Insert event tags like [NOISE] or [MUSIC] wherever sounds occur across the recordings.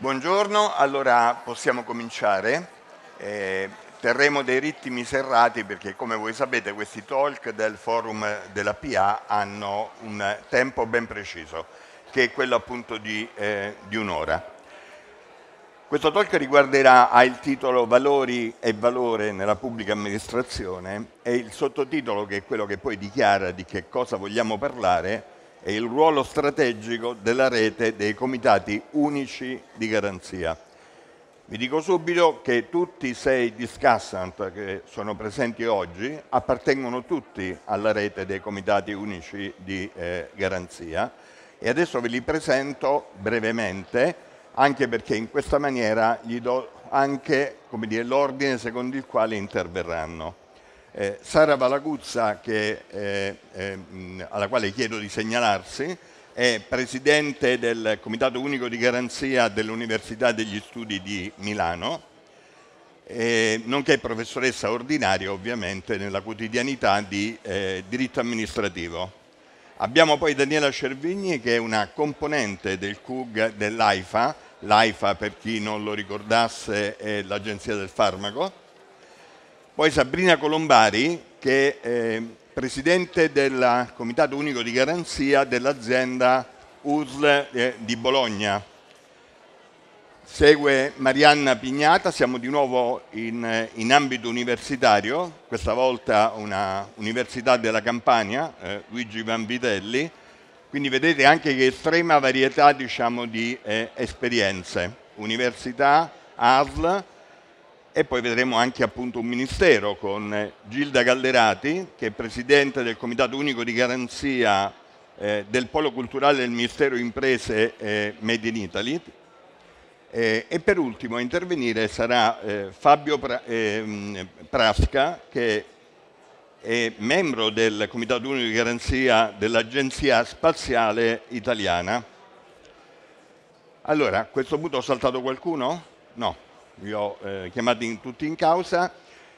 Buongiorno, allora possiamo cominciare. Eh, terremo dei ritmi serrati perché come voi sapete questi talk del forum della PA hanno un tempo ben preciso, che è quello appunto di, eh, di un'ora. Questo talk riguarderà, ha il titolo Valori e valore nella pubblica amministrazione e il sottotitolo che è quello che poi dichiara di che cosa vogliamo parlare e il ruolo strategico della rete dei comitati unici di garanzia. Vi dico subito che tutti i sei discussant che sono presenti oggi appartengono tutti alla rete dei comitati unici di eh, garanzia e adesso ve li presento brevemente anche perché in questa maniera gli do anche l'ordine secondo il quale interverranno. Eh, Sara Valaguzza, che, eh, eh, alla quale chiedo di segnalarsi, è presidente del Comitato Unico di Garanzia dell'Università degli Studi di Milano, nonché professoressa ordinaria ovviamente nella quotidianità di eh, diritto amministrativo. Abbiamo poi Daniela Cervigni che è una componente del CUG dell'AIFA, l'AIFA per chi non lo ricordasse è l'Agenzia del Farmaco, poi Sabrina Colombari, che è eh, presidente del Comitato Unico di Garanzia dell'azienda URL eh, di Bologna. Segue Marianna Pignata, siamo di nuovo in, eh, in ambito universitario, questa volta una università della Campania, eh, Luigi Vanvitelli, quindi vedete anche che estrema varietà diciamo, di eh, esperienze, università, ASL, e poi vedremo anche appunto un ministero con eh, Gilda Galderati, che è presidente del Comitato Unico di Garanzia eh, del Polo Culturale del Ministero Imprese eh, Made in Italy. Eh, e per ultimo a intervenire sarà eh, Fabio pra eh, mm, Prasca, che è membro del Comitato Unico di Garanzia dell'Agenzia Spaziale Italiana. Allora, a questo punto ho saltato qualcuno? No li ho eh, chiamati in, tutti in causa,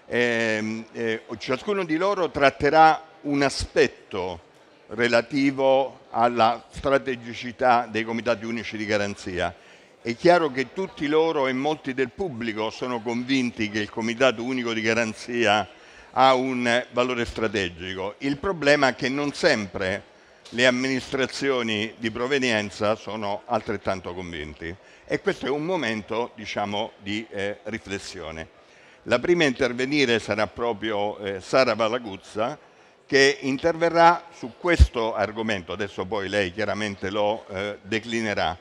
eh, eh, ciascuno di loro tratterà un aspetto relativo alla strategicità dei comitati unici di garanzia. È chiaro che tutti loro e molti del pubblico sono convinti che il comitato unico di garanzia ha un valore strategico. Il problema è che non sempre le amministrazioni di provenienza sono altrettanto convinti e questo è un momento diciamo, di eh, riflessione. La prima a intervenire sarà proprio eh, Sara Valaguzza che interverrà su questo argomento, adesso poi lei chiaramente lo eh, declinerà,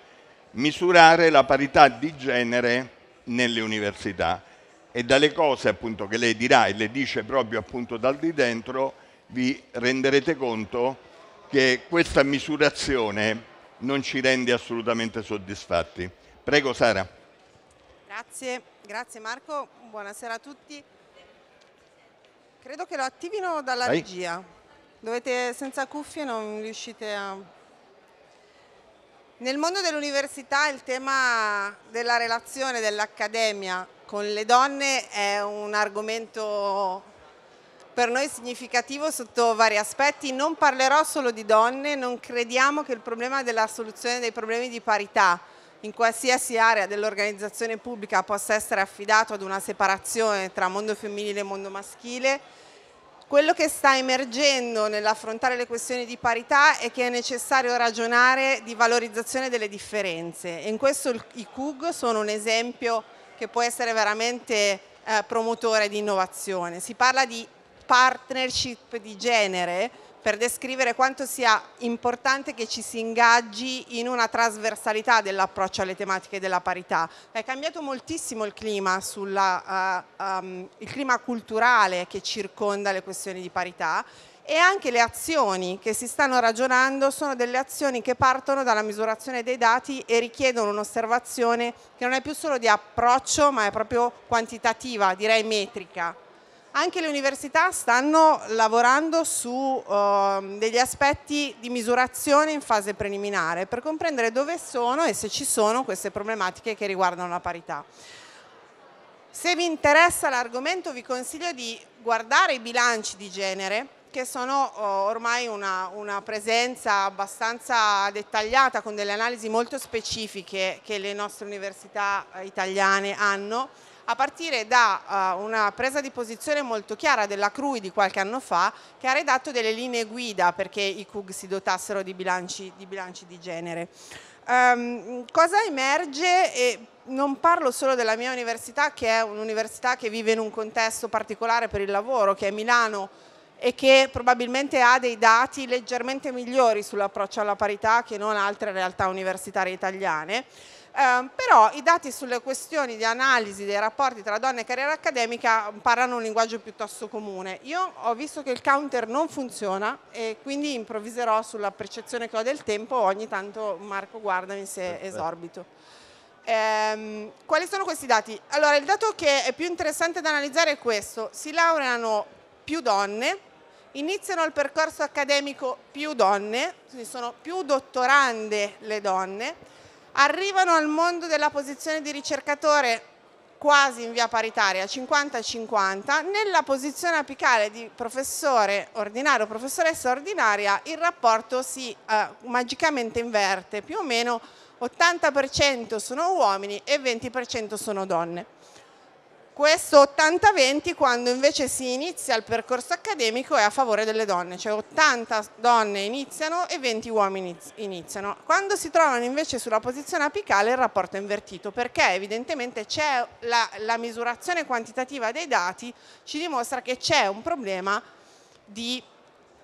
misurare la parità di genere nelle università e dalle cose appunto, che lei dirà e le dice proprio appunto, dal di dentro vi renderete conto che questa misurazione non ci rende assolutamente soddisfatti. Prego Sara. Grazie, grazie Marco, buonasera a tutti. Credo che lo attivino dalla Dai. regia. Dovete senza cuffie non riuscite a... Nel mondo dell'università il tema della relazione dell'accademia con le donne è un argomento per noi significativo sotto vari aspetti. Non parlerò solo di donne, non crediamo che il problema della soluzione dei problemi di parità in qualsiasi area dell'organizzazione pubblica possa essere affidato ad una separazione tra mondo femminile e mondo maschile. Quello che sta emergendo nell'affrontare le questioni di parità è che è necessario ragionare di valorizzazione delle differenze e in questo i CUG sono un esempio che può essere veramente eh, promotore di innovazione. Si parla di partnership di genere, per descrivere quanto sia importante che ci si ingaggi in una trasversalità dell'approccio alle tematiche della parità. È cambiato moltissimo il clima, sulla, uh, um, il clima culturale che circonda le questioni di parità e anche le azioni che si stanno ragionando sono delle azioni che partono dalla misurazione dei dati e richiedono un'osservazione che non è più solo di approccio ma è proprio quantitativa, direi metrica. Anche le università stanno lavorando su eh, degli aspetti di misurazione in fase preliminare per comprendere dove sono e se ci sono queste problematiche che riguardano la parità. Se vi interessa l'argomento vi consiglio di guardare i bilanci di genere che sono eh, ormai una, una, presenza abbastanza dettagliata con delle analisi molto specifiche che le nostre università italiane hanno a partire da uh, una presa di posizione molto chiara della CRUI di qualche anno fa che ha redatto delle linee guida perché i CUG si dotassero di bilanci di, bilanci di genere. Um, cosa emerge? E non parlo solo della mia università che è un'università che vive in un contesto particolare per il lavoro, che è Milano e che probabilmente ha dei dati leggermente migliori sull'approccio alla parità che non altre realtà universitarie italiane eh, però i dati sulle questioni di analisi dei rapporti tra donna e carriera accademica parlano un linguaggio piuttosto comune. Io ho visto che il counter non funziona e quindi improvviserò sulla percezione che ho del tempo, ogni tanto Marco guardami se esorbito. Eh, quali sono questi dati? Allora, il dato che è più interessante da analizzare è questo. Si laureano più donne, iniziano il percorso accademico più donne, quindi sono più dottorande le donne, arrivano al mondo della posizione di ricercatore quasi in via paritaria 50-50, nella posizione apicale di professore ordinario professoressa ordinaria il rapporto si eh, magicamente inverte, più o meno 80% sono uomini e 20% sono donne questo 80-20 quando invece si inizia il percorso accademico è a favore delle donne, cioè 80 donne iniziano e 20 uomini iniziano. Quando si trovano invece sulla posizione apicale il rapporto è invertito perché evidentemente c'è la, la misurazione quantitativa dei dati ci dimostra che c'è un problema di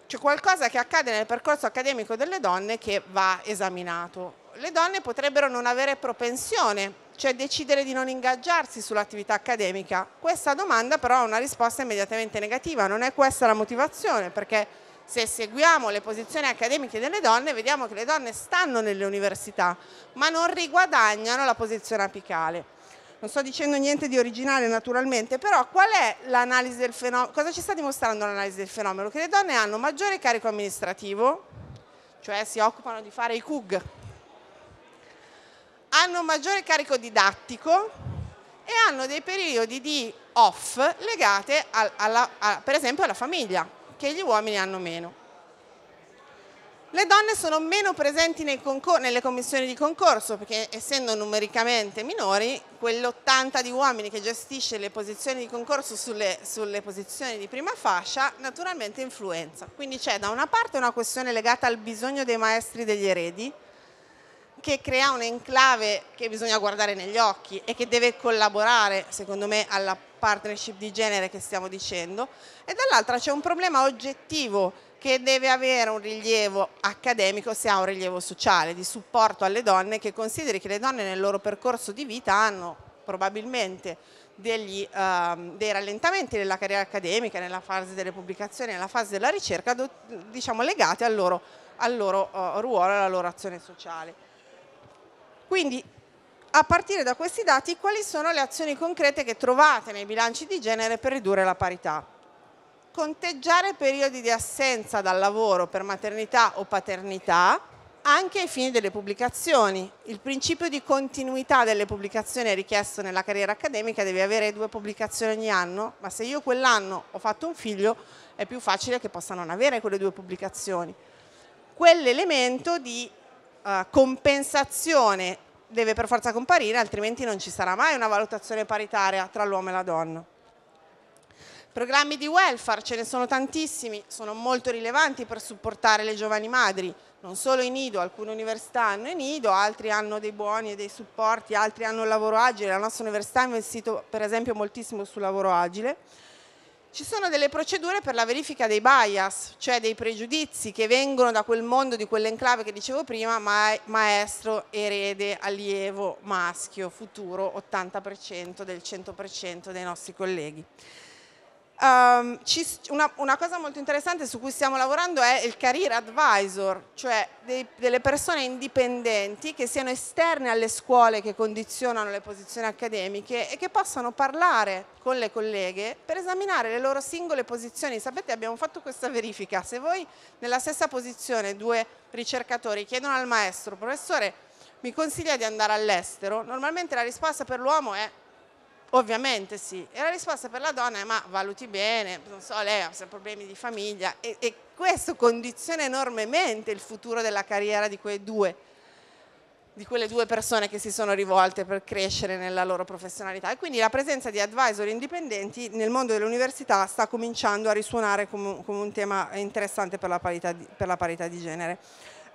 cioè qualcosa che accade nel percorso accademico delle donne che va esaminato. Le donne potrebbero non avere propensione cioè decidere di non ingaggiarsi sull'attività accademica. Questa domanda però ha una risposta immediatamente negativa, non è questa la motivazione, perché se seguiamo le posizioni accademiche delle donne vediamo che le donne stanno nelle università ma non riguadagnano la posizione apicale. Non sto dicendo niente di originale naturalmente, però qual è l'analisi del fenomeno? Cosa ci sta dimostrando l'analisi del fenomeno? Che le donne hanno maggiore carico amministrativo, cioè si occupano di fare i CUG, hanno un maggiore carico didattico e hanno dei periodi di off legate al, alla, a, per esempio alla famiglia, che gli uomini hanno meno. Le donne sono meno presenti nelle commissioni di concorso perché essendo numericamente minori, quell'80 di uomini che gestisce le posizioni di concorso sulle, sulle posizioni di prima fascia naturalmente influenza. Quindi c'è da una parte una questione legata al bisogno dei maestri degli eredi, che crea un'enclave che bisogna guardare negli occhi e che deve collaborare, secondo me, alla partnership di genere che stiamo dicendo, e dall'altra c'è un problema oggettivo che deve avere un rilievo accademico se ha un rilievo sociale, di supporto alle donne che consideri che le donne nel loro percorso di vita hanno probabilmente degli, uh, dei rallentamenti nella carriera accademica, nella fase delle pubblicazioni, nella fase della ricerca, diciamo legati al loro, al loro uh, ruolo e alla loro azione sociale. Quindi a partire da questi dati quali sono le azioni concrete che trovate nei bilanci di genere per ridurre la parità? Conteggiare periodi di assenza dal lavoro per maternità o paternità anche ai fini delle pubblicazioni. Il principio di continuità delle pubblicazioni è richiesto nella carriera accademica, devi avere due pubblicazioni ogni anno, ma se io quell'anno ho fatto un figlio è più facile che possa non avere quelle due pubblicazioni. Quell'elemento di eh, compensazione deve per forza comparire, altrimenti non ci sarà mai una valutazione paritaria tra l'uomo e la donna. Programmi di welfare ce ne sono tantissimi, sono molto rilevanti per supportare le giovani madri, non solo in nido, alcune università hanno in nido, altri hanno dei buoni e dei supporti, altri hanno il lavoro agile, la nostra università ha investito per esempio moltissimo sul lavoro agile ci sono delle procedure per la verifica dei bias, cioè dei pregiudizi che vengono da quel mondo, di quell'enclave che dicevo prima, ma maestro, erede, allievo, maschio, futuro, 80% del 100% dei nostri colleghi. Um, ci, una, una, cosa molto interessante su cui stiamo lavorando è il career advisor, cioè dei, delle persone indipendenti che siano esterne alle scuole che condizionano le posizioni accademiche e che possano parlare con le colleghe per esaminare le loro singole posizioni. Sapete abbiamo fatto questa verifica, se voi nella stessa posizione due ricercatori chiedono al maestro, professore mi consiglia di andare all'estero, normalmente la risposta per l'uomo è Ovviamente sì. E la risposta per la donna è ma valuti bene, non so, lei ha problemi di famiglia e, e questo condiziona enormemente il futuro della carriera di quei due di quelle due persone che si sono rivolte per crescere nella loro professionalità e quindi la presenza di advisor indipendenti nel mondo dell'università sta cominciando a risuonare come, un tema interessante per la parità di, per la parità di genere.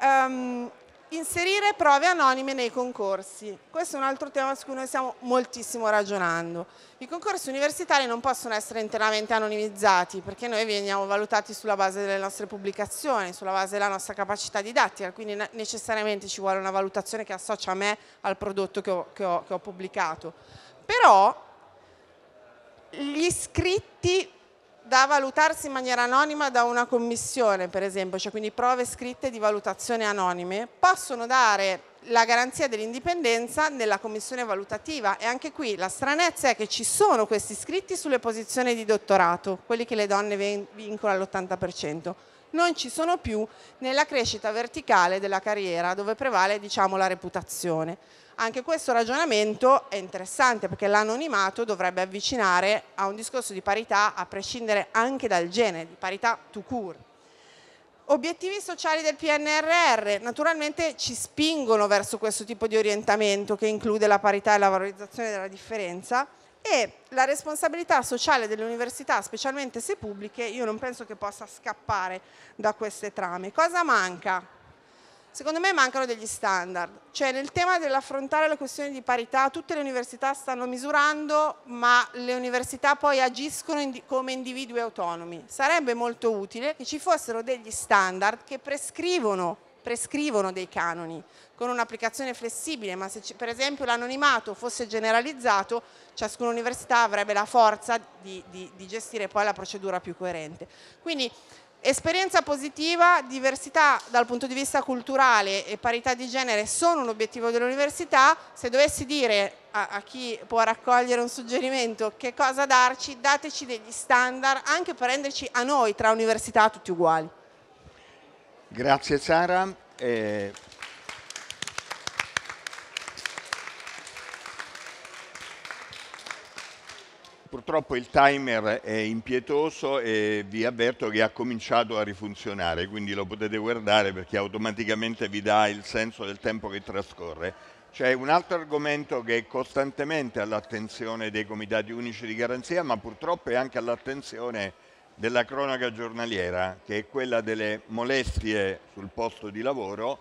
Um, Inserire prove anonime nei concorsi. Questo è un altro tema su cui noi stiamo moltissimo ragionando. I concorsi universitari non possono essere interamente anonimizzati perché noi veniamo valutati sulla base delle nostre pubblicazioni, sulla base della nostra capacità didattica, quindi necessariamente ci vuole una valutazione che associa me al prodotto che ho, che ho, che ho pubblicato. Però gli iscritti da valutarsi in maniera anonima da una commissione, per esempio, cioè quindi prove scritte di valutazione anonime, possono dare la garanzia dell'indipendenza nella commissione valutativa e anche qui la stranezza è che ci sono questi scritti sulle posizioni di dottorato, quelli che le donne vincono all'80% non ci sono più nella crescita verticale della carriera dove prevale diciamo, la reputazione. Anche questo ragionamento è interessante perché l'anonimato dovrebbe avvicinare a un discorso di parità a prescindere anche dal genere, di parità to cure. Obiettivi sociali del PNRR naturalmente ci spingono verso questo tipo di orientamento che include la parità e la valorizzazione della differenza, e la responsabilità sociale delle università, specialmente se pubbliche, io non penso che possa scappare da queste trame. Cosa manca? Secondo me mancano degli standard, cioè nel tema dell'affrontare la questione di parità tutte le università stanno misurando ma le università poi agiscono in, come individui autonomi. Sarebbe molto utile che ci fossero degli standard che prescrivono, prescrivono dei canoni, con un'applicazione flessibile, ma se per esempio l'anonimato fosse generalizzato, ciascuna università avrebbe la forza di, di, di gestire poi la procedura più coerente. Quindi Esperienza positiva, diversità dal punto di vista culturale e parità di genere sono un obiettivo dell'università. Se dovessi dire a, a, chi può raccogliere un suggerimento che cosa darci, dateci degli standard anche per renderci a noi tra università tutti uguali. Grazie Sara. Eh... Purtroppo il timer è impietoso e vi avverto che ha cominciato a rifunzionare, quindi lo potete guardare perché automaticamente vi dà il senso del tempo che trascorre. C'è un altro argomento che è costantemente all'attenzione dei comitati unici di garanzia, ma purtroppo è anche all'attenzione della cronaca giornaliera, che è quella delle molestie sul posto di lavoro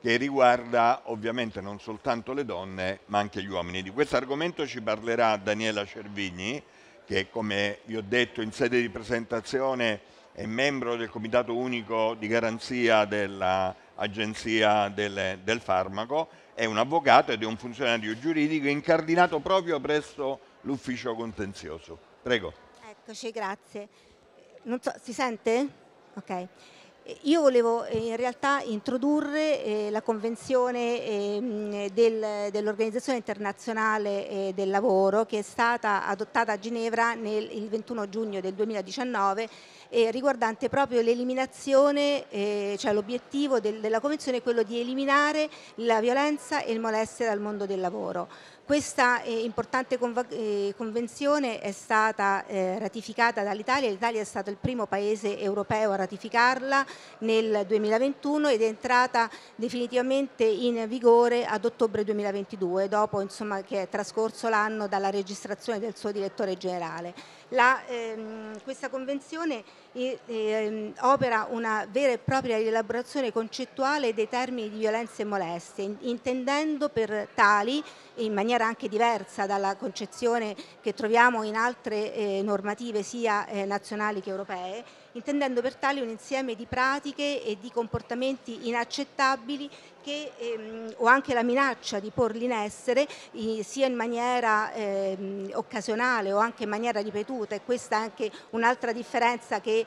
che riguarda ovviamente non soltanto le donne ma anche gli uomini. Di questo argomento ci parlerà Daniela Cervigni che come vi ho detto in sede di presentazione è membro del Comitato Unico di Garanzia dell'Agenzia del, del Farmaco, è un avvocato ed è un funzionario giuridico incardinato proprio presso l'ufficio contenzioso. Prego. Eccoci, grazie. Non so, si sente? Ok. Eh, io volevo eh, in realtà introdurre eh, la Convenzione ehm, dell'Organizzazione internazionale del lavoro che è stata adottata a Ginevra il 21 giugno del 2019 riguardante proprio l'eliminazione, cioè l'obiettivo della Convenzione è quello di eliminare la violenza e il molestia dal mondo del lavoro. Questa eh, importante eh, convenzione è stata eh, ratificata dall'Italia, l'Italia è stato il primo paese europeo a ratificarla nel 2021 ed è entrata definitivamente in vigore ad ottobre 2022, dopo insomma, che è trascorso l'anno dalla registrazione del suo direttore generale. La, ehm, questa convenzione ehm, opera una vera e propria rielaborazione concettuale dei termini di violenza e molestie, intendendo per tali in maniera maniera anche diversa dalla concezione che troviamo in altre eh, normative sia eh, nazionali che europee, intendendo per tali un insieme di pratiche e di comportamenti inaccettabili che, ehm, o anche la minaccia di porli in essere eh, sia in maniera ehm, occasionale o anche in maniera ripetuta e questa è anche un'altra differenza che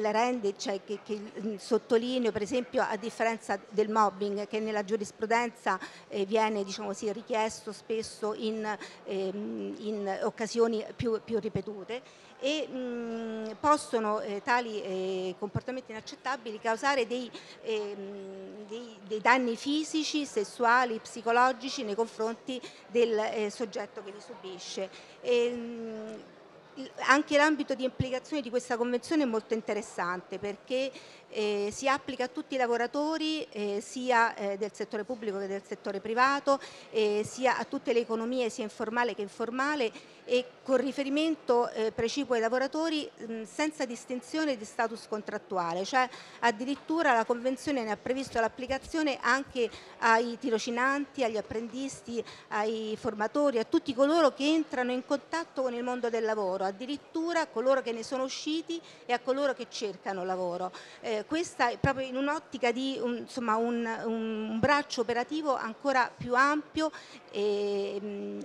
la rende, cioè che, che sottolineo per esempio a differenza del mobbing che nella giurisprudenza eh, viene diciamo così, richiesto spesso in, ehm, in occasioni più, più ripetute e mh, possono eh, tali eh, comportamenti inaccettabili causare dei, eh, dei, dei, danni fisici, sessuali, psicologici nei confronti del eh, soggetto che li subisce. E, mh, anche l'ambito di implicazione di questa convenzione è molto interessante perché eh, si applica a tutti i lavoratori eh, sia eh, del settore pubblico che del settore privato, eh, sia a tutte le economie sia informale che informale e con riferimento eh, precipuo ai lavoratori mh, senza distinzione di status contrattuale, cioè addirittura la Convenzione ne ha previsto l'applicazione anche ai tirocinanti, agli apprendisti, ai formatori, a tutti coloro che entrano in contatto con il mondo del lavoro, addirittura a coloro che ne sono usciti e a coloro che cercano lavoro. Eh, eh, questa è proprio in un'ottica di un, insomma, un, un, braccio operativo ancora più ampio e, mh, mm,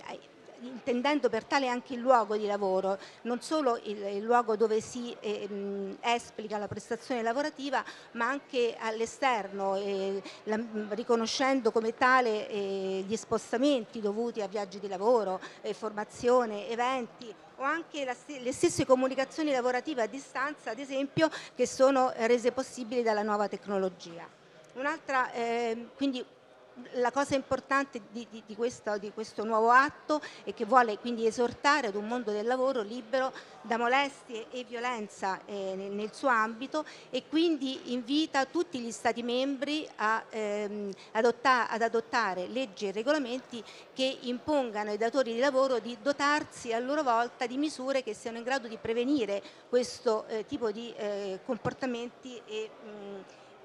intendendo per tale anche il luogo di lavoro, non solo il, il luogo dove si ehm, esplica la prestazione lavorativa, ma anche all'esterno, eh, mm, riconoscendo come tale eh, gli spostamenti dovuti a viaggi di lavoro, eh, formazione, eventi o anche la, le stesse comunicazioni lavorative a distanza, ad esempio, che sono rese possibili dalla nuova tecnologia. Un'altra, ehm, quindi la cosa importante di, di, di, questo, di, questo, nuovo atto è che vuole quindi esortare ad un mondo del lavoro libero da molestie e violenza eh, nel, nel, suo ambito e quindi invita tutti gli Stati membri a, ehm, adotta, ad adottare leggi e regolamenti che impongano ai datori di lavoro di dotarsi a loro volta di misure che siano in grado di prevenire questo eh, tipo di eh, comportamenti e, mh, mm,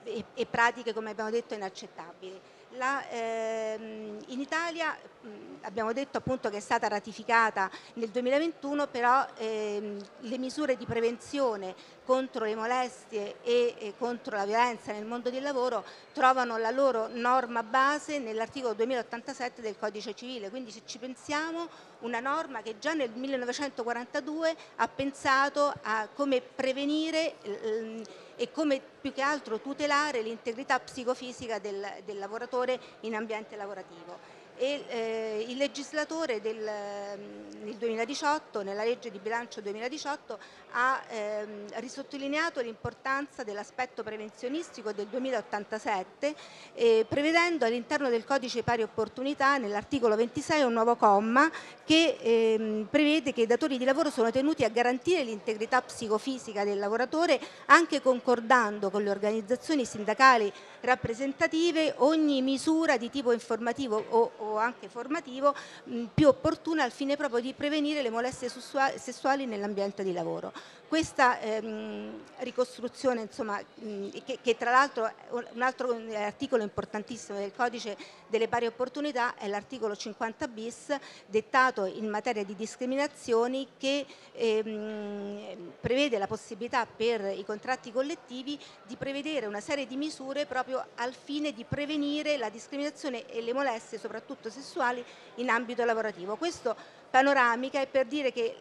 e, e pratiche, come abbiamo detto, inaccettabili. La, ehm, in Italia mh, abbiamo detto appunto che è stata ratificata nel 2021, però ehm, le misure di prevenzione contro le molestie e, e, contro la violenza nel mondo del lavoro trovano la loro norma base nell'articolo 2087 del Codice Civile, quindi se ci pensiamo una norma che già nel 1942 ha pensato a come prevenire... Ehm, e come più che altro tutelare l'integrità psicofisica del, del lavoratore in ambiente lavorativo e eh, il legislatore del, mm, nel 2018, nella legge di bilancio 2018 ha ehm, risottolineato l'importanza dell'aspetto prevenzionistico del 2087 eh, prevedendo all'interno del codice pari opportunità nell'articolo 26 un nuovo comma che ehm, prevede che i datori di lavoro sono tenuti a garantire l'integrità psicofisica del lavoratore anche concordando con le organizzazioni sindacali rappresentative ogni misura di tipo informativo o o anche formativo mh, più opportuna al fine proprio di prevenire le molestie sessuali nell'ambiente di lavoro. Questa ehm, ricostruzione, insomma, mh, che, che, tra l'altro un altro eh, articolo importantissimo del codice delle pari opportunità è l'articolo 50 bis dettato in materia di discriminazioni che ehm, prevede la possibilità per i contratti collettivi di prevedere una serie di misure proprio al fine di prevenire la discriminazione e le molestie, soprattutto sessuali, in ambito lavorativo. Questo panoramica è per dire che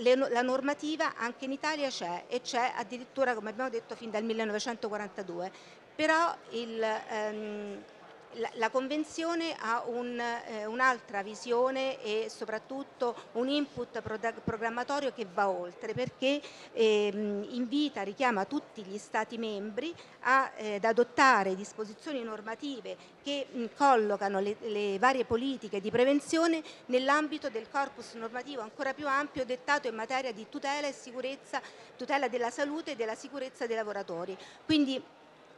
le, la normativa anche in Italia c'è e c'è addirittura, come abbiamo detto, fin dal 1942, però il, ehm, la Convenzione ha eh, un'altra un visione e soprattutto un input programmatorio che va oltre perché ehm, invita, richiama tutti gli Stati membri a, eh, ad adottare disposizioni normative che mh, collocano le, le, varie politiche di prevenzione nell'ambito del corpus normativo ancora più ampio dettato in materia di tutela e sicurezza, tutela della salute e della sicurezza dei lavoratori. Quindi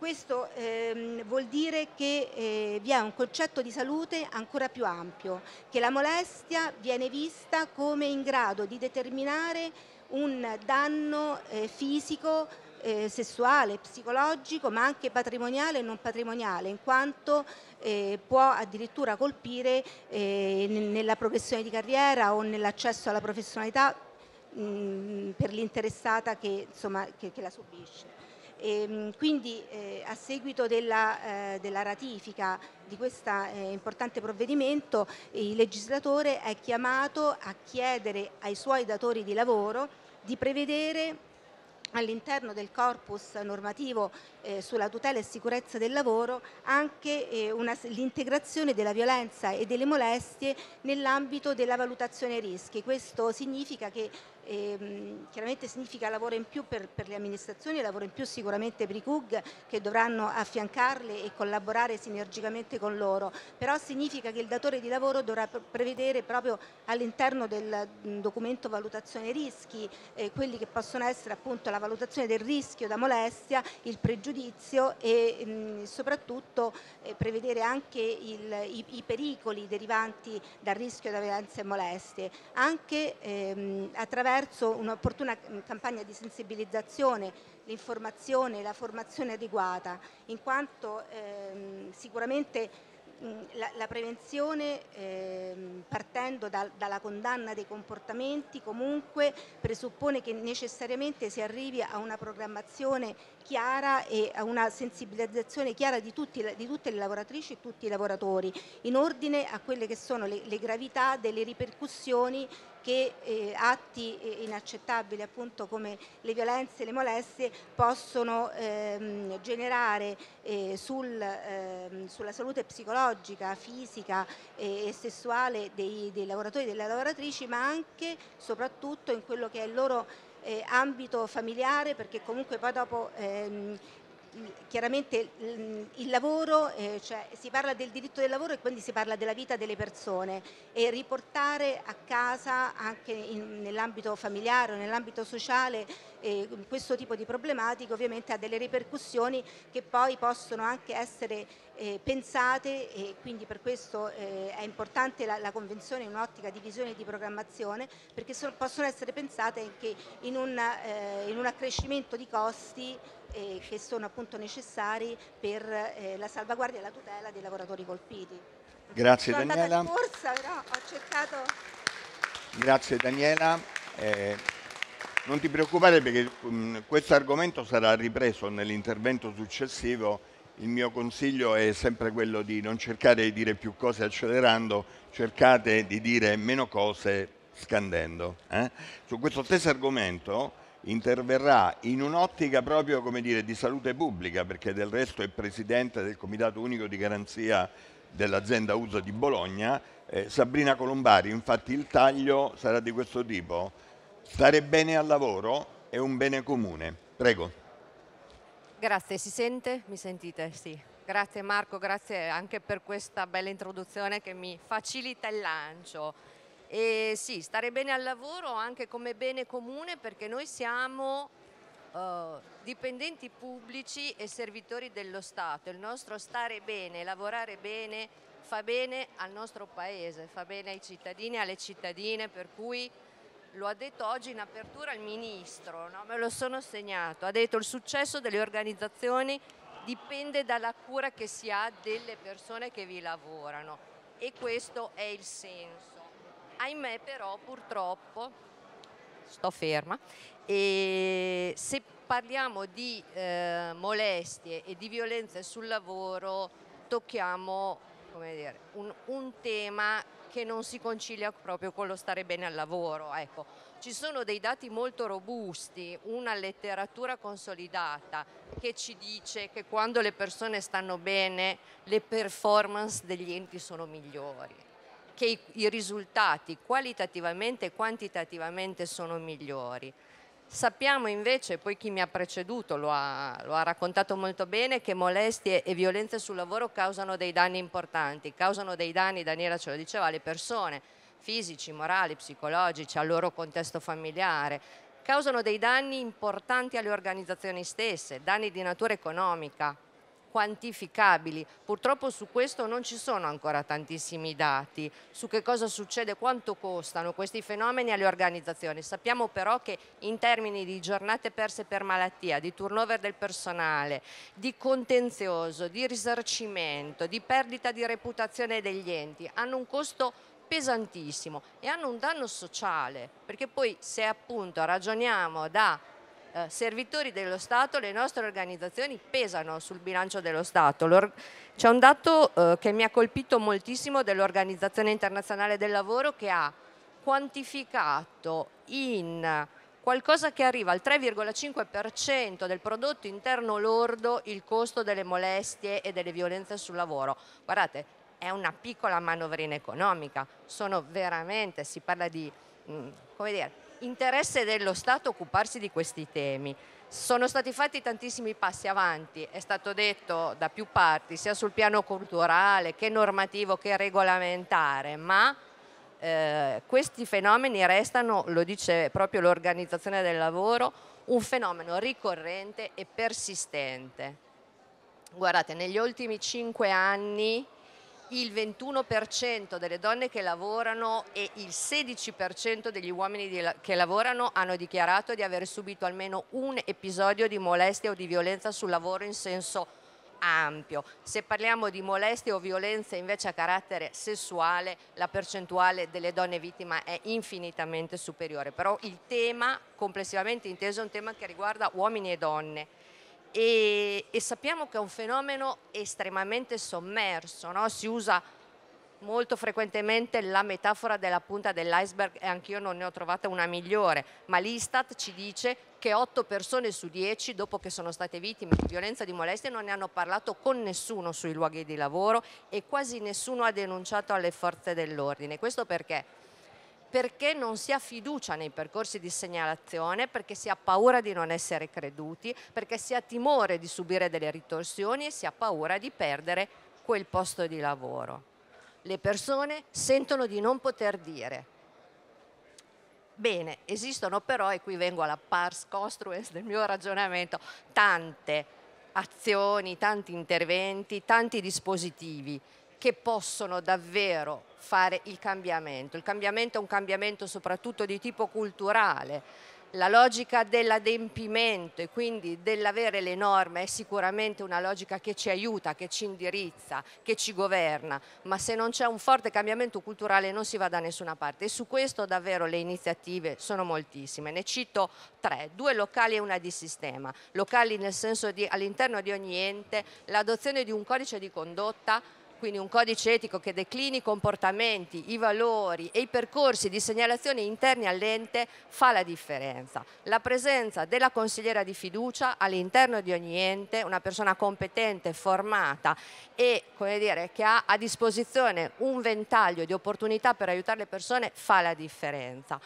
questo ehm, vuol dire che eh, vi è un concetto di salute ancora più ampio, che la molestia viene vista come in grado di determinare un danno eh, fisico, eh, sessuale, psicologico, ma anche patrimoniale e non patrimoniale, in quanto eh, può addirittura colpire eh, nella progressione di carriera o nell'accesso alla professionalità mh, mm, per l'interessata che, che, che la subisce. E, ehm, quindi eh, a seguito della, eh, della, ratifica di questo eh, importante provvedimento il legislatore è chiamato a chiedere ai suoi datori di lavoro di prevedere all'interno del corpus normativo eh, sulla tutela e sicurezza del lavoro anche eh, l'integrazione della violenza e delle molestie nell'ambito della valutazione rischi. Questo significa che ehm, chiaramente significa lavoro in più per, per, le amministrazioni, lavoro in più sicuramente per i CUG che dovranno affiancarle e collaborare sinergicamente con loro, però significa che il datore di lavoro dovrà prevedere proprio all'interno del documento valutazione rischi eh, quelli che possono essere appunto la valutazione del rischio da molestia, il pregiudizio giudizio e mh, soprattutto eh, prevedere anche il, i, i, pericoli derivanti dal rischio di violenze e molestie, anche ehm, attraverso un'opportuna campagna di sensibilizzazione l'informazione la formazione adeguata, in quanto ehm, sicuramente la, la, prevenzione eh, partendo da, dalla condanna dei comportamenti comunque presuppone che necessariamente si arrivi a una programmazione chiara e a una sensibilizzazione chiara di, tutti, di tutte le lavoratrici e tutti i lavoratori in ordine a quelle che sono le, le gravità delle ripercussioni che eh, atti eh, inaccettabili appunto come le violenze e le molestie possono ehm, generare eh, sul, ehm, sulla salute psicologica, fisica e, eh, e sessuale dei, dei lavoratori e delle lavoratrici ma anche soprattutto in quello che è il loro eh, ambito familiare perché comunque poi dopo ehm, chiaramente il lavoro, eh, cioè si parla del diritto del lavoro e quindi si parla della vita delle persone e riportare a casa anche nell'ambito familiare o nell'ambito sociale eh, questo tipo di problematiche ovviamente ha delle ripercussioni che poi possono anche essere eh, pensate e quindi per questo è importante la, la Convenzione in un'ottica di visione e di programmazione perché so, possono essere pensate anche in un, in un accrescimento di costi eh, che sono appunto necessari per eh, la salvaguardia e la tutela dei lavoratori colpiti. Grazie sono Daniela. Corsa, cercato... Grazie Daniela. Eh, non ti preoccupare perché mh, mm, questo argomento sarà ripreso nell'intervento successivo. Il mio consiglio è sempre quello di non cercare di dire più cose accelerando, cercate di dire meno cose scandendo. Eh. Su questo stesso argomento interverrà in un'ottica proprio dire, di salute pubblica, perché del resto è presidente del Comitato Unico di Garanzia dell'azienda USA di Bologna, eh, Sabrina Colombari. Infatti il taglio sarà di questo tipo. Stare bene al lavoro è un bene comune. Prego. Grazie, si sente? Mi sentite? Sì. Grazie Marco, grazie anche per questa bella introduzione che mi facilita il lancio. E sì, stare bene al lavoro anche come bene comune perché noi siamo Uh, dipendenti pubblici e servitori dello Stato. Il nostro stare bene, lavorare bene, fa bene al nostro Paese, fa bene ai cittadini e alle cittadine, per cui lo ha detto oggi in apertura il Ministro, no? me lo sono segnato, ha detto il successo delle organizzazioni dipende dalla cura che si ha delle persone che vi lavorano e questo è il senso ahimè però purtroppo, sto ferma, e ehm, se parliamo di eh, molestie e di violenze sul lavoro tocchiamo dire, un, un tema che non si concilia proprio con lo stare bene al lavoro. Ecco, ci sono dei dati molto robusti, una letteratura consolidata che ci dice che quando le persone stanno bene le performance degli enti sono migliori che i, i risultati qualitativamente e quantitativamente sono migliori. Sappiamo invece, poi chi mi ha preceduto lo ha, lo ha, raccontato molto bene, che molestie e violenze sul lavoro causano dei danni importanti, causano dei danni, Daniela ce lo diceva, alle persone, fisici, morali, psicologici, al loro contesto familiare, causano dei danni importanti alle organizzazioni stesse, danni di natura economica, quantificabili. Purtroppo su questo non ci sono ancora tantissimi dati su che cosa succede, quanto costano questi fenomeni alle organizzazioni. Sappiamo però che in termini di giornate perse per malattia, di turnover del personale, di contenzioso, di risarcimento, di perdita di reputazione degli enti, hanno un costo pesantissimo e hanno un danno sociale, perché poi se appunto ragioniamo da eh, servitori dello Stato, le nostre organizzazioni pesano sul bilancio dello Stato. C'è un dato eh, che mi ha colpito moltissimo dell'Organizzazione Internazionale del Lavoro che ha quantificato in qualcosa che arriva al 3,5% del prodotto interno lordo il costo delle molestie e delle violenze sul lavoro. Guardate, è una piccola manovrina economica, sono veramente, si parla di, mm, come dire, interesse dello Stato occuparsi di questi temi. Sono stati fatti tantissimi passi avanti, è stato detto da più parti, sia sul piano culturale che normativo che regolamentare, ma eh, questi fenomeni restano, lo dice proprio l'organizzazione del lavoro, un fenomeno ricorrente e persistente. Guardate, negli ultimi cinque anni il 21% delle donne che lavorano e il 16% degli uomini che lavorano hanno dichiarato di aver subito almeno un episodio di molestia o di violenza sul lavoro in senso ampio. Se parliamo di molestie o violenze invece a carattere sessuale, la percentuale delle donne vittime è infinitamente superiore, però il tema complessivamente inteso è un tema che riguarda uomini e donne e, e, sappiamo che è un fenomeno estremamente sommerso, no? si usa molto frequentemente la metafora della punta dell'iceberg e anch'io non ne ho trovata una migliore, ma l'Istat ci dice che 8 persone su 10 dopo che sono state vittime di violenza di molestia non ne hanno parlato con nessuno sui luoghi di lavoro e quasi nessuno ha denunciato alle forze dell'ordine. Questo perché? perché non si ha fiducia nei percorsi di segnalazione, perché si ha paura di non essere creduti, perché si ha timore di subire delle ritorsioni e si ha paura di perdere quel posto di lavoro. Le persone sentono di non poter dire. Bene, esistono però, e qui vengo alla pars construens del mio ragionamento, tante azioni, tanti interventi, tanti dispositivi che possono davvero fare il cambiamento. Il cambiamento è un cambiamento soprattutto di tipo culturale, la logica dell'adempimento e quindi dell'avere le norme è sicuramente una logica che ci aiuta, che ci indirizza, che ci governa, ma se non c'è un forte cambiamento culturale non si va da nessuna parte e su questo davvero le iniziative sono moltissime. Ne cito tre, due locali e una di sistema. Locali nel senso di all'interno di ogni ente l'adozione di un codice di condotta quindi un codice etico che declini i comportamenti, i valori e i percorsi di segnalazione interni all'ente fa la differenza. La presenza della consigliera di fiducia all'interno di ogni ente, una persona competente, formata e dire, che ha a disposizione un ventaglio di opportunità per aiutare le persone fa la differenza.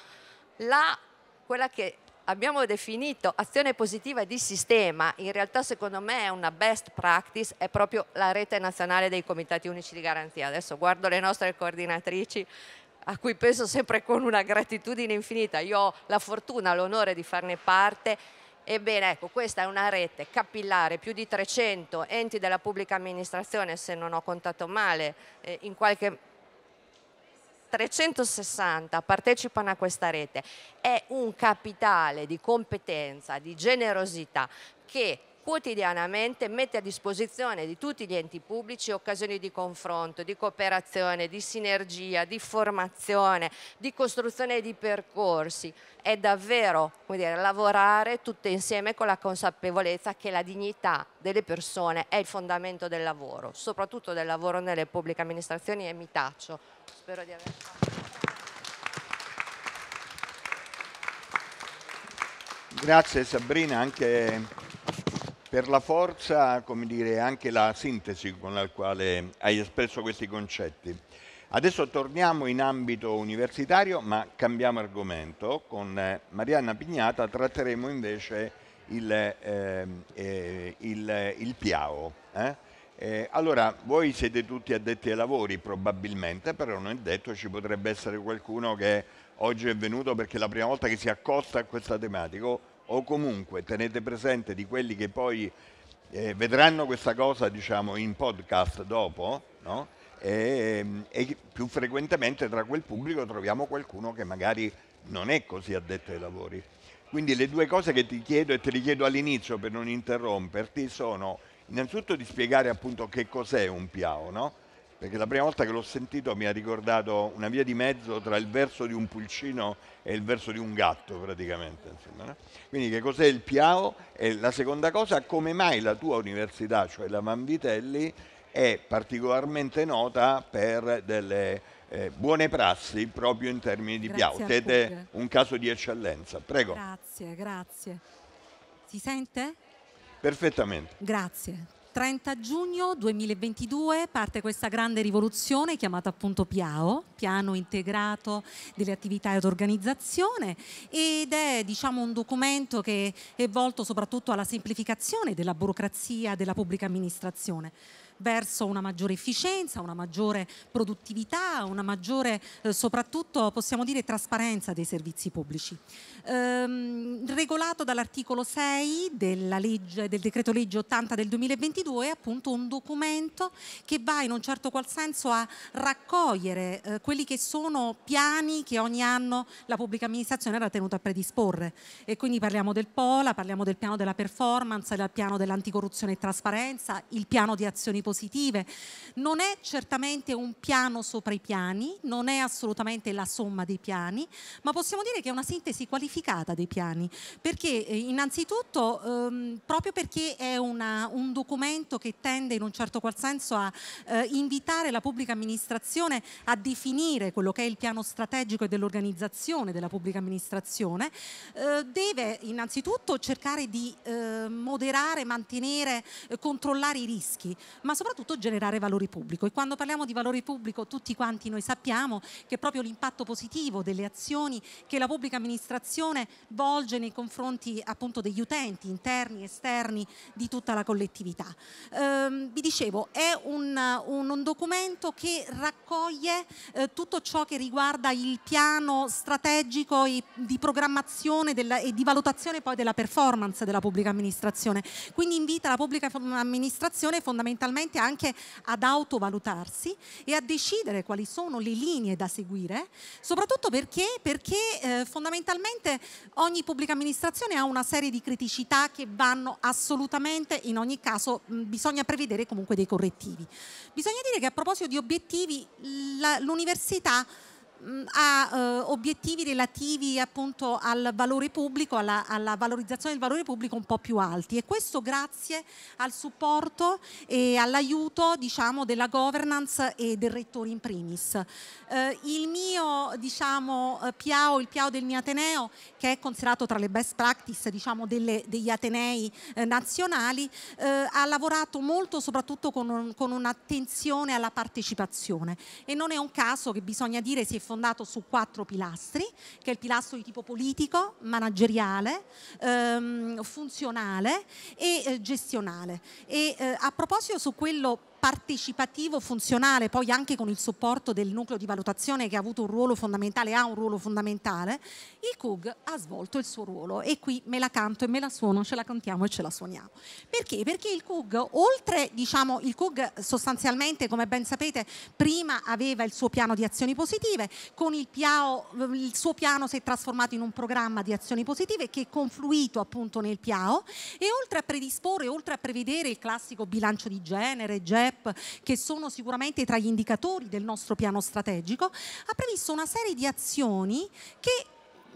La, quella che abbiamo definito azione positiva di sistema, in realtà secondo me è una best practice, è proprio la rete nazionale dei comitati unici di garanzia. Adesso guardo le nostre coordinatrici a cui penso sempre con una gratitudine infinita, io ho la fortuna, l'onore di farne parte. Ebbene, ecco, questa è una rete capillare, più di 300 enti della pubblica amministrazione, se non ho contato male, eh, in qualche 360 partecipano a questa rete è un capitale di competenza, di generosità che quotidianamente mette a disposizione di tutti gli enti pubblici occasioni di confronto, di cooperazione, di sinergia, di formazione, di costruzione di percorsi. È davvero dire, lavorare tutte insieme con la consapevolezza che la dignità delle persone è il fondamento del lavoro, soprattutto del lavoro nelle pubbliche amministrazioni e mi taccio. Spero di aver fatto. Grazie Sabrina anche per la forza, come dire, anche la sintesi con la quale hai espresso questi concetti. Adesso torniamo in ambito universitario, ma cambiamo argomento. Con eh, Marianna Pignata tratteremo invece il, eh, eh, il, il Piao. Eh? eh? allora, voi siete tutti addetti ai lavori probabilmente, però non è detto, ci potrebbe essere qualcuno che oggi è venuto perché è la prima volta che si accosta a questa tematica o comunque tenete presente di quelli che poi eh, vedranno questa cosa diciamo, in podcast dopo, no? e, ehm, e, più frequentemente tra quel pubblico troviamo qualcuno che magari non è così addetto ai lavori. Quindi le due cose che ti chiedo e te le chiedo all'inizio per non interromperti sono innanzitutto di spiegare appunto che cos'è un PIAO, no? perché la prima volta che l'ho sentito mi ha ricordato una via di mezzo tra il verso di un pulcino e il verso di un gatto praticamente. Insomma, no? Quindi che cos'è il Piao? E la seconda cosa, come mai la tua università, cioè la Manvitelli, è particolarmente nota per delle eh, buone prassi proprio in termini di grazie Piao. Siete un caso di eccellenza. Prego. Grazie, grazie. Si sente? Perfettamente. Grazie. 30 giugno 2022 parte questa grande rivoluzione chiamata appunto PIAO, Piano Integrato delle Attività ed Organizzazione, ed è diciamo, un documento che è volto soprattutto alla semplificazione della burocrazia della pubblica amministrazione verso una maggiore efficienza, una maggiore produttività, una maggiore eh, soprattutto possiamo dire trasparenza dei servizi pubblici. Ehm, regolato dall'articolo 6 legge, del decreto legge 80 del 2022 è appunto un documento che va in un certo qual senso a raccogliere eh, quelli che sono piani che ogni anno la pubblica amministrazione era tenuta a predisporre e quindi parliamo del POLA, parliamo del piano della performance, del piano dell'anticorruzione e trasparenza, il piano di azioni positive. Non è certamente un piano sopra i piani, non è assolutamente la somma dei piani, ma possiamo dire che è una sintesi qualificata dei piani, perché eh, innanzitutto ehm, proprio perché è una, un documento che tende in un certo qual senso a eh, invitare la pubblica amministrazione a definire quello che è il piano strategico e dell'organizzazione della pubblica amministrazione, eh, deve innanzitutto cercare di eh, moderare, mantenere, eh, controllare i rischi, ma soprattutto generare valore pubblico. E quando parliamo di valore pubblico tutti quanti noi sappiamo che proprio l'impatto positivo delle azioni che la pubblica amministrazione volge nei confronti appunto degli utenti interni, esterni, di tutta la collettività. Ehm, vi dicevo, è un, un, un documento che raccoglie eh, tutto ciò che riguarda il piano strategico e di programmazione della, e di valutazione poi della performance della pubblica amministrazione. Quindi invita la pubblica amministrazione fondamentalmente sicuramente anche ad autovalutarsi e a decidere quali sono le linee da seguire, soprattutto perché, perché eh, fondamentalmente ogni pubblica amministrazione ha una serie di criticità che vanno assolutamente, in ogni caso mh, mm, bisogna prevedere comunque dei correttivi. Bisogna dire che a proposito di obiettivi l'università ha mm, eh, obiettivi relativi appunto al valore pubblico, alla, alla, valorizzazione del valore pubblico un po' più alti e questo grazie al supporto e all'aiuto diciamo, della governance e del rettore in primis. Eh, il mio diciamo, eh, PIAO, il PIAO del mio Ateneo, che è considerato tra le best practice diciamo, delle, degli Atenei eh, nazionali, eh, ha lavorato molto soprattutto con, un, con un'attenzione alla partecipazione e non è un caso che bisogna dire si è fondato su quattro pilastri, che è il pilastro di tipo politico, manageriale, ehm, funzionale e eh, gestionale. E eh, a proposito su quello partecipativo funzionale, poi anche con il supporto del nucleo di valutazione che ha avuto un ruolo fondamentale, ha un ruolo fondamentale, il CUG ha svolto il suo ruolo e qui me la canto e me la suono, ce la cantiamo e ce la suoniamo. Perché? Perché il CUG, oltre, diciamo, il CUG sostanzialmente, come ben sapete, prima aveva il suo piano di azioni positive, con il, piao, il suo piano si è trasformato in un programma di azioni positive che è confluito appunto nel PIAO e oltre a predisporre, oltre a prevedere il classico bilancio di genere, GEP, step che sono sicuramente tra gli indicatori del nostro piano strategico, ha previsto una serie di azioni che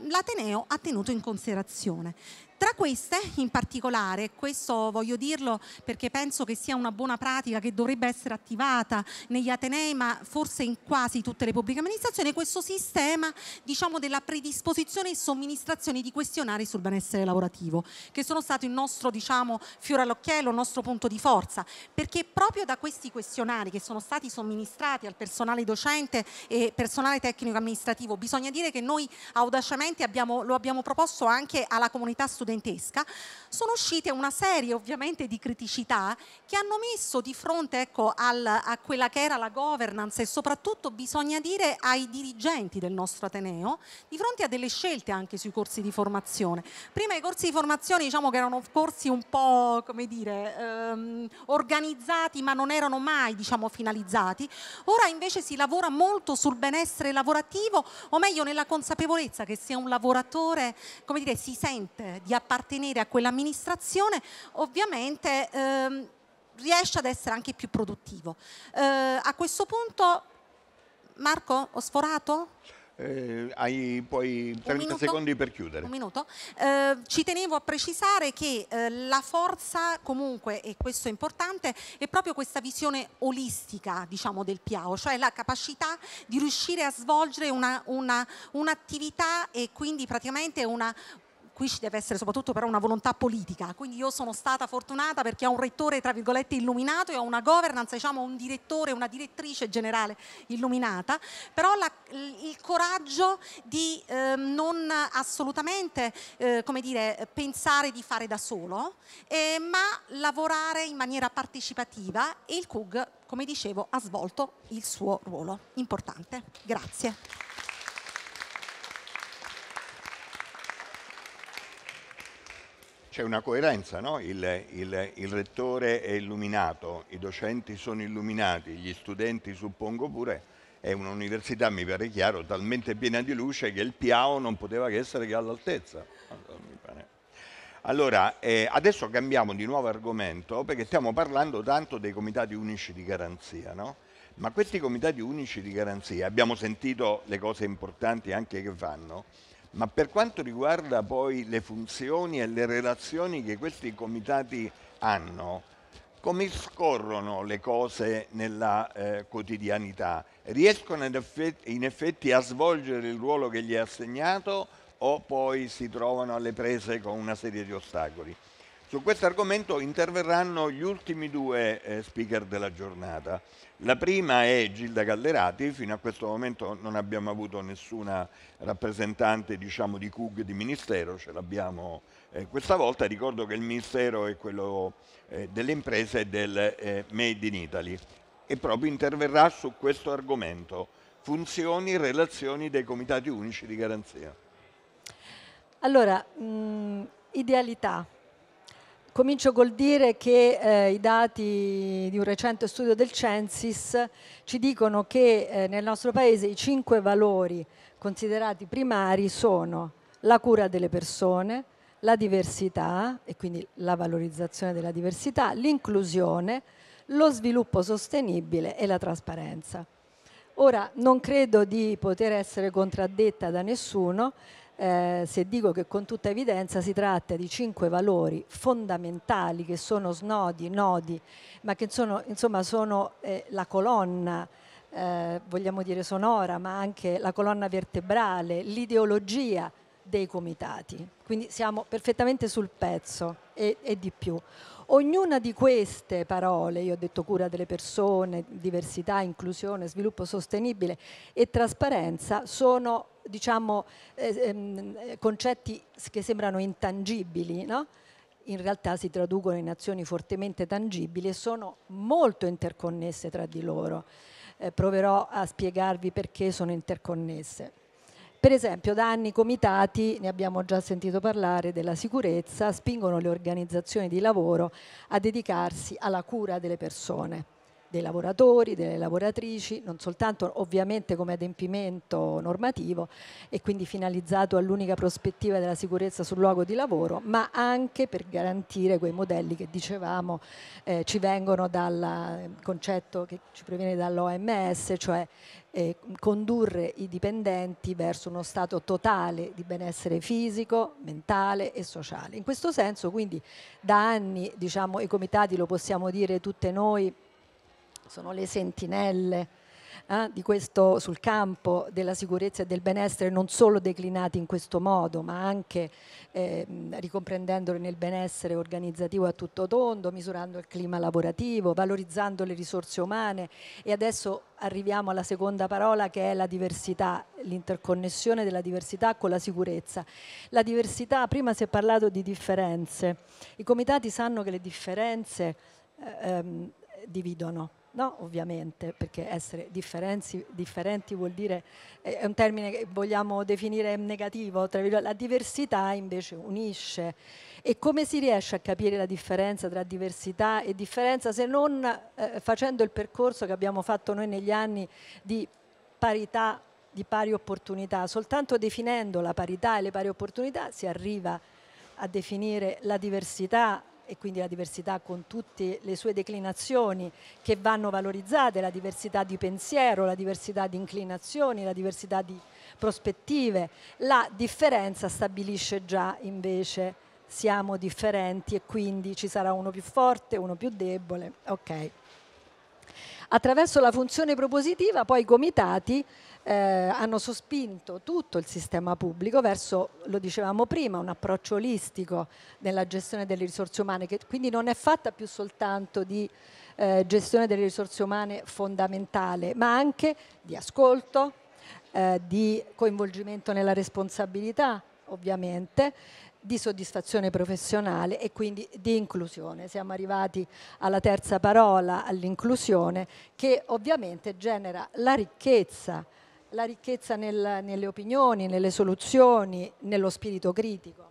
l'Ateneo ha tenuto in considerazione. Tra queste in particolare, questo voglio dirlo perché penso che sia una buona pratica che dovrebbe essere attivata negli Atenei, ma forse in quasi tutte le pubbliche amministrazioni, questo sistema diciamo, della predisposizione e somministrazione di questionari sul benessere lavorativo, che sono stati il nostro diciamo, fiore all'occhiello, il nostro punto di forza, perché proprio da questi questionari che sono stati somministrati al personale docente e personale tecnico amministrativo, bisogna dire che noi audacemente abbiamo, lo abbiamo proposto anche alla comunità studentesca studentesca, sono uscite una serie ovviamente di criticità che hanno messo di fronte ecco, al, a quella che era la governance e soprattutto bisogna dire ai dirigenti del nostro Ateneo di fronte a delle scelte anche sui corsi di formazione. Prima i corsi di formazione diciamo che erano corsi un po' come dire ehm, organizzati ma non erano mai diciamo finalizzati, ora invece si lavora molto sul benessere lavorativo o meglio nella consapevolezza che se un lavoratore come dire, si sente di appartenere appartenere a quell'amministrazione ovviamente ehm, riesce ad essere anche più produttivo. Eh, a questo punto, Marco, ho sforato? Eh, hai poi 30 minuto, secondi per chiudere. Un minuto. Eh, ci tenevo a precisare che eh, la forza comunque, e questo è importante, è proprio questa visione olistica diciamo, del PIAO, cioè la capacità di riuscire a svolgere un'attività una, una e quindi praticamente una, qui ci deve essere soprattutto però una volontà politica, quindi io sono stata fortunata perché ho un rettore tra virgolette illuminato e ho una governance, diciamo un direttore, una direttrice generale illuminata, però la, il coraggio di eh, non assolutamente eh, come dire, pensare di fare da solo, eh, ma lavorare in maniera partecipativa e il CUG, come dicevo, ha svolto il suo ruolo importante. Grazie. c'è una coerenza, no? il, il, il, rettore è illuminato, i docenti sono illuminati, gli studenti suppongo pure, è un'università, mi pare chiaro, talmente piena di luce che il Piao non poteva che essere che all'altezza. Allora, eh, adesso cambiamo di nuovo argomento perché stiamo parlando tanto dei comitati unici di garanzia, no? Ma questi comitati unici di garanzia, abbiamo sentito le cose importanti anche che fanno, ma per quanto riguarda poi le funzioni e le relazioni che questi comitati hanno, come scorrono le cose nella eh, quotidianità? Riescono effetti, in effetti a svolgere il ruolo che gli è assegnato o poi si trovano alle prese con una serie di ostacoli? Su questo argomento interverranno gli ultimi due eh, speaker della giornata. La prima è Gilda Gallerati, fino a questo momento non abbiamo avuto nessuna rappresentante diciamo, di CUG di Ministero, ce l'abbiamo eh, questa volta. Ricordo che il Ministero è quello eh, delle imprese e del eh, Made in Italy e proprio interverrà su questo argomento, funzioni e relazioni dei comitati unici di garanzia. Allora, mh, idealità, Comincio col dire che eh, i dati di un recente studio del Censis ci dicono che eh, nel nostro Paese i cinque valori considerati primari sono la cura delle persone, la diversità e quindi la valorizzazione della diversità, l'inclusione, lo sviluppo sostenibile e la trasparenza. Ora, non credo di poter essere contraddetta da nessuno eh, se dico che con tutta evidenza si tratta di cinque valori fondamentali che sono snodi, nodi, ma che sono, insomma sono eh, la colonna, eh, vogliamo dire sonora, ma anche la colonna vertebrale, l'ideologia dei comitati. Quindi siamo perfettamente sul pezzo e, e di più. Ognuna di queste parole, io ho detto cura delle persone, diversità, inclusione, sviluppo sostenibile e trasparenza, sono diciamo, eh, ehm, eh, concetti che sembrano intangibili, no? in realtà si traducono in azioni fortemente tangibili e sono molto interconnesse tra di loro. Eh, proverò a spiegarvi perché sono interconnesse. Per esempio da anni i comitati, ne abbiamo già sentito parlare, della sicurezza spingono le organizzazioni di lavoro a dedicarsi alla cura delle persone dei lavoratori, delle lavoratrici, non soltanto ovviamente come adempimento normativo e quindi finalizzato all'unica prospettiva della sicurezza sul luogo di lavoro, ma anche per garantire quei modelli che dicevamo eh, ci vengono dal concetto che ci proviene dall'OMS, cioè eh, condurre i dipendenti verso uno stato totale di benessere fisico, mentale e sociale. In questo senso quindi da anni diciamo, i comitati, lo possiamo dire tutte noi, sono le sentinelle eh, di questo, sul campo della sicurezza e del benessere, non solo declinati in questo modo, ma anche eh, ricomprendendolo nel benessere organizzativo a tutto tondo, misurando il clima lavorativo, valorizzando le risorse umane e adesso arriviamo alla seconda parola che è la diversità, l'interconnessione della diversità con la sicurezza. La diversità, prima si è parlato di differenze, i comitati sanno che le differenze eh, ehm, dividono No, ovviamente, perché essere differenti vuol dire, è un termine che vogliamo definire negativo, la diversità invece unisce. E come si riesce a capire la differenza tra diversità e differenza se non eh, facendo il percorso che abbiamo fatto noi negli anni di parità, di pari opportunità? Soltanto definendo la parità e le pari opportunità si arriva a definire la diversità e quindi la diversità con tutte le sue declinazioni che vanno valorizzate, la diversità di pensiero, la diversità di inclinazioni, la diversità di prospettive. La differenza stabilisce già invece siamo differenti e quindi ci sarà uno più forte, uno più debole. Okay. Attraverso la funzione propositiva poi i comitati eh, hanno sospinto tutto il sistema pubblico verso, lo dicevamo prima, un approccio olistico nella gestione delle risorse umane, che quindi non è fatta più soltanto di eh, gestione delle risorse umane fondamentale, ma anche di ascolto, eh, di coinvolgimento nella responsabilità, ovviamente, di soddisfazione professionale e quindi di inclusione. Siamo arrivati alla terza parola, all'inclusione, che ovviamente genera la ricchezza, la ricchezza nel, nelle opinioni, nelle soluzioni, nello spirito critico.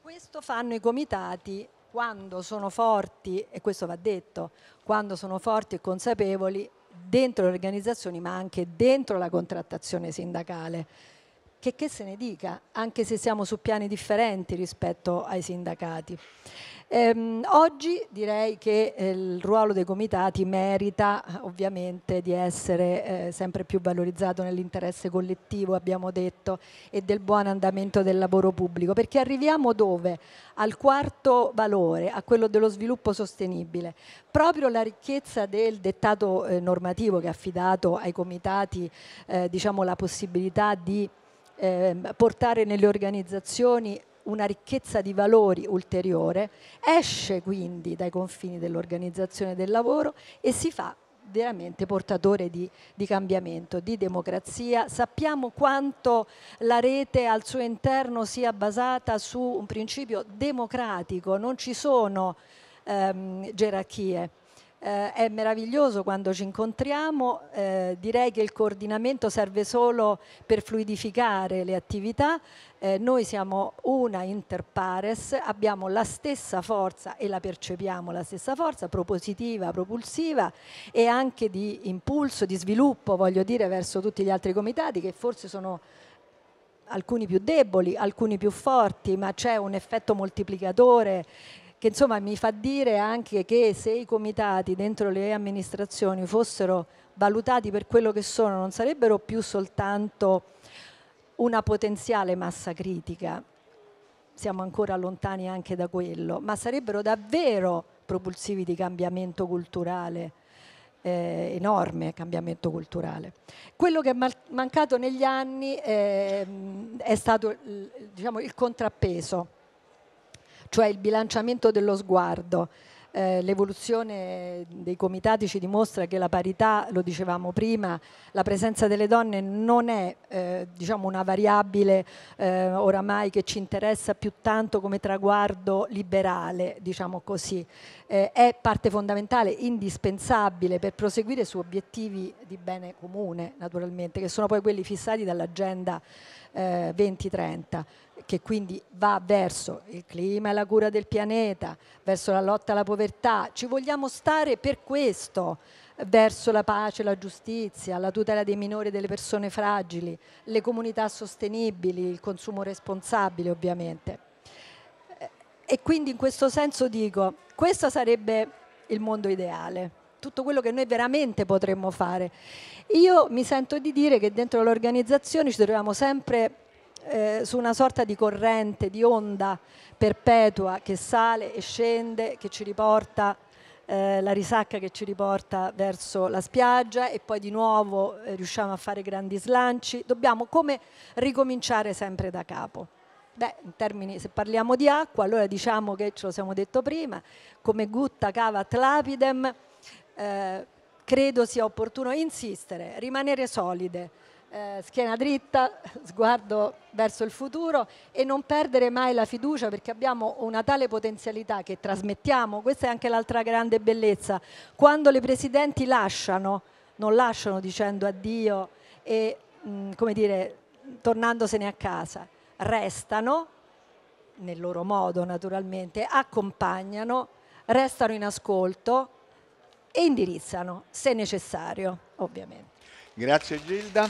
Questo fanno i comitati quando sono forti, e questo va detto, quando sono forti e consapevoli dentro le organizzazioni ma anche dentro la contrattazione sindacale che, che se ne dica, anche se siamo su piani differenti rispetto ai sindacati. Ehm, oggi direi che eh, il ruolo dei comitati merita eh, ovviamente di essere eh, sempre più valorizzato nell'interesse collettivo, abbiamo detto, e del buon andamento del lavoro pubblico, perché arriviamo dove? Al quarto valore, a quello dello sviluppo sostenibile. Proprio la ricchezza del dettato eh, normativo che ha affidato ai comitati eh, diciamo, la possibilità di eh, portare nelle organizzazioni una ricchezza di valori ulteriore, esce quindi dai confini dell'organizzazione del lavoro e si fa veramente portatore di, di, cambiamento, di democrazia. Sappiamo quanto la rete al suo interno sia basata su un principio democratico, non ci sono ehm, gerarchie eh, è meraviglioso quando ci incontriamo, eh, direi che il coordinamento serve solo per fluidificare le attività, eh, noi siamo una inter pares, abbiamo la stessa forza e la percepiamo la stessa forza propositiva, propulsiva e anche di impulso, di sviluppo, voglio dire, verso tutti gli altri comitati che forse sono alcuni più deboli, alcuni più forti, ma c'è un effetto moltiplicatore che insomma mi fa dire anche che se i comitati dentro le amministrazioni fossero valutati per quello che sono, non sarebbero più soltanto una potenziale massa critica, siamo ancora lontani anche da quello, ma sarebbero davvero propulsivi di cambiamento culturale, eh, enorme cambiamento culturale. Quello che è mancato negli anni eh, è stato diciamo, il contrappeso cioè il bilanciamento dello sguardo. Eh, l'evoluzione dei comitati ci dimostra che la parità, lo dicevamo prima, la presenza delle donne non è eh, diciamo una variabile eh, oramai che ci interessa più tanto come traguardo liberale, diciamo così. Eh, è parte fondamentale, indispensabile per proseguire su obiettivi di bene comune, naturalmente, che sono poi quelli fissati dall'agenda 2030 eh, che quindi va verso il clima e la cura del pianeta, verso la lotta alla povertà. Ci vogliamo stare per questo, verso la pace, la giustizia, la tutela dei minori e delle persone fragili, le comunità sostenibili, il consumo responsabile ovviamente. E quindi in questo senso dico, questo sarebbe il mondo ideale tutto quello che noi veramente potremmo fare. Io mi sento di dire che dentro l'organizzazione ci troviamo sempre eh, su una sorta di corrente, di onda perpetua che sale e scende, che ci riporta eh, la risacca che ci riporta verso la spiaggia e poi di nuovo eh, riusciamo a fare grandi slanci. Dobbiamo come ricominciare sempre da capo. Beh, in termini, se parliamo di acqua, allora diciamo che, ce lo siamo detto prima, come gutta cavat lapidem, eh, credo sia opportuno insistere, rimanere solide, eh, schiena dritta, [LAUGHS] sguardo verso il futuro e non perdere mai la fiducia perché abbiamo una tale potenzialità che trasmettiamo, questa è anche l'altra grande bellezza, quando le presidenti lasciano, non lasciano dicendo addio e mh, come dire, tornandosene a casa, restano, nel loro modo naturalmente, accompagnano, restano in ascolto e indirizzano, se necessario ovviamente. Grazie Gilda.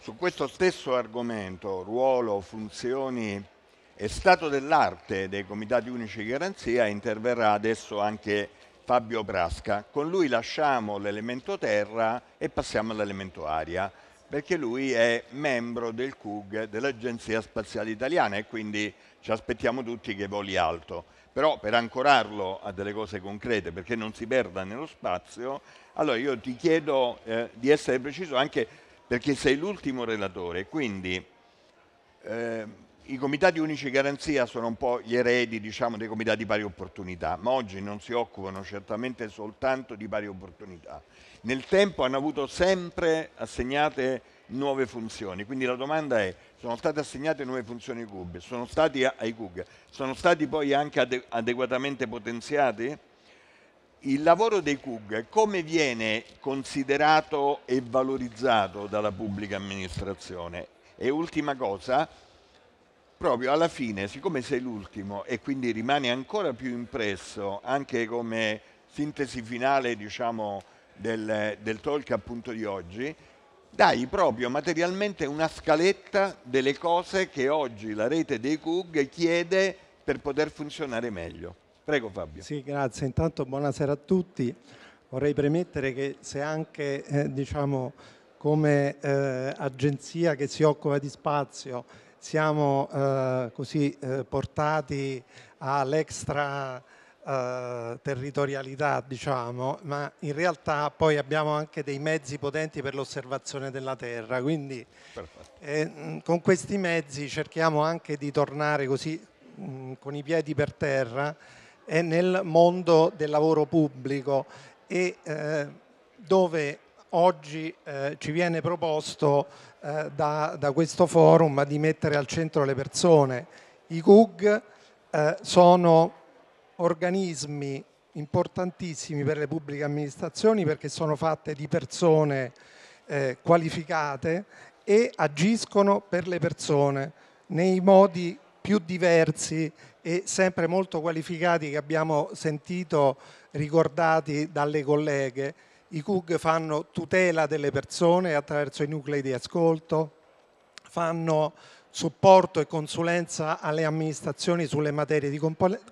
Su questo stesso argomento, ruolo, funzioni e stato dell'arte dei comitati unici di garanzia, interverrà adesso anche Fabio Brasca. Con lui lasciamo l'elemento terra e passiamo all'elemento aria, perché lui è membro del CUG dell'Agenzia Spaziale Italiana e quindi ci aspettiamo tutti che voli alto però per ancorarlo a delle cose concrete, perché non si perda nello spazio, allora io ti chiedo eh, di essere preciso anche perché sei l'ultimo relatore, quindi eh, i comitati unici garanzia sono un po' gli eredi diciamo, dei comitati pari opportunità, ma oggi non si occupano certamente soltanto di pari opportunità. Nel tempo hanno avuto sempre assegnate nuove funzioni. Quindi la domanda è, sono state assegnate nuove funzioni ai CUG, sono stati, ai CUG, sono stati poi anche adeguatamente potenziati? Il lavoro dei CUG come viene considerato e valorizzato dalla pubblica amministrazione? E ultima cosa, proprio alla fine, siccome sei l'ultimo e quindi rimane ancora più impresso anche come sintesi finale diciamo, del, del talk appunto di oggi, dai proprio materialmente una scaletta delle cose che oggi la rete dei CUG chiede per poter funzionare meglio. Prego Fabio. Sì, grazie. Intanto buonasera a tutti. Vorrei premettere che se anche eh, diciamo, come eh, agenzia che si occupa di spazio siamo eh, così eh, portati all'extra eh, territorialità, diciamo, ma in realtà poi abbiamo anche dei mezzi potenti per l'osservazione della Terra, quindi eh, con questi mezzi cerchiamo anche di tornare così mh, con i piedi per terra e nel mondo del lavoro pubblico e eh, dove oggi eh, ci viene proposto eh, da, da, questo forum di mettere al centro le persone. I CUG eh, sono organismi importantissimi per le pubbliche amministrazioni perché sono fatte di persone eh, qualificate e agiscono per le persone nei modi più diversi e sempre molto qualificati che abbiamo sentito ricordati dalle colleghe. I CUG fanno tutela delle persone attraverso i nuclei di ascolto, fanno supporto e consulenza alle amministrazioni sulle materie di